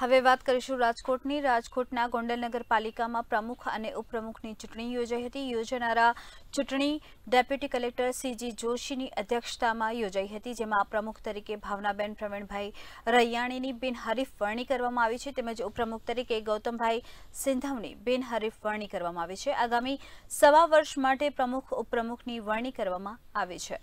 હવે વાત કરીશું રાજકોટની રાજકોટના ગોંડલ નગરપાલિકામાં પ્રમુખ અને ઉપપ્રમુખની ચૂંટણી યોજાઈ હતી યોજાનારા ચૂંટણી ડેપ્યુટી કલેક્ટર સીજી જોશીની અધ્યક્ષતામાં યોજાઈ હતી જેમાં પ્રમુખ તરીકે ભાવનાબેન પ્રવીણભાઈ રૈયાણીની બિનહરીફ વરણી કરવામાં આવી છે તેમજ ઉપપ્રમુખ તરીકે ગૌતમભાઈ સિંધવની બિનહરીફ વરણી કરવામાં આવી છે આગામી સવા વર્ષ માટે પ્રમુખ ઉપપ્રમુખની વરણી કરવામાં આવી છે